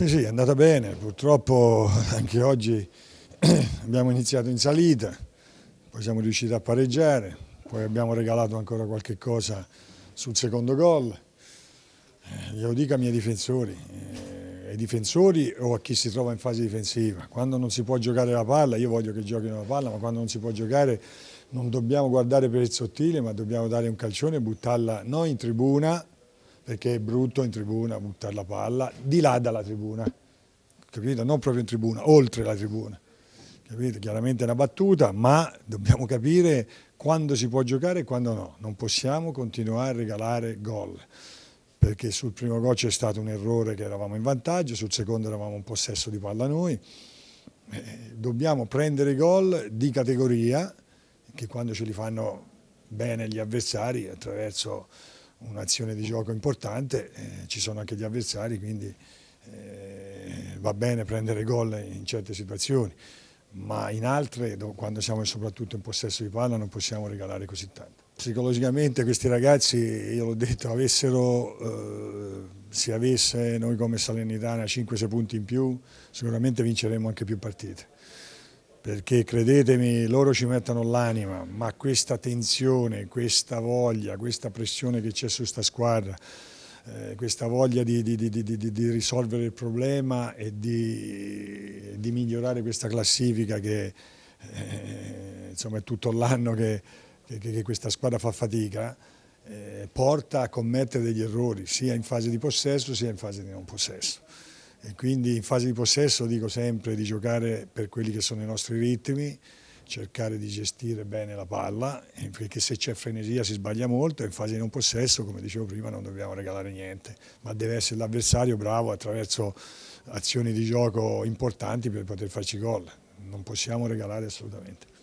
Sì, sì, è andata bene, purtroppo anche oggi abbiamo iniziato in salita, poi siamo riusciti a pareggiare, poi abbiamo regalato ancora qualche cosa sul secondo gol. Eh, glielo dico ai miei difensori, eh, ai difensori o a chi si trova in fase difensiva, quando non si può giocare la palla, io voglio che giochino la palla, ma quando non si può giocare non dobbiamo guardare per il sottile, ma dobbiamo dare un calcione e buttarla non in tribuna, perché è brutto in tribuna buttare la palla di là dalla tribuna, capito? Non proprio in tribuna, oltre la tribuna. Capito? Chiaramente è una battuta, ma dobbiamo capire quando si può giocare e quando no. Non possiamo continuare a regalare gol, perché sul primo gol c'è stato un errore che eravamo in vantaggio, sul secondo eravamo un possesso di palla noi. Eh, dobbiamo prendere gol di categoria, che quando ce li fanno bene gli avversari attraverso un'azione di gioco importante, eh, ci sono anche gli avversari, quindi eh, va bene prendere gol in certe situazioni, ma in altre, quando siamo soprattutto in possesso di palla, non possiamo regalare così tanto. Psicologicamente questi ragazzi, io l'ho detto, avessero, eh, se avesse noi come Salernitana 5-6 punti in più, sicuramente vinceremmo anche più partite perché credetemi loro ci mettono l'anima, ma questa tensione, questa voglia, questa pressione che c'è su questa squadra, eh, questa voglia di, di, di, di, risolvere il problema e di, migliorare questa classifica che eh, insomma è tutto l'anno che, che, che, questa squadra fa fatica, eh, porta a commettere degli errori sia in fase di possesso sia in fase di non possesso. E quindi in fase di possesso dico sempre di giocare per quelli che sono i nostri ritmi, cercare di gestire bene la palla, perché se c'è frenesia si sbaglia molto e in fase di non possesso, come dicevo prima, non dobbiamo regalare niente, ma deve essere l'avversario bravo attraverso azioni di gioco importanti per poter farci gol, non possiamo regalare assolutamente.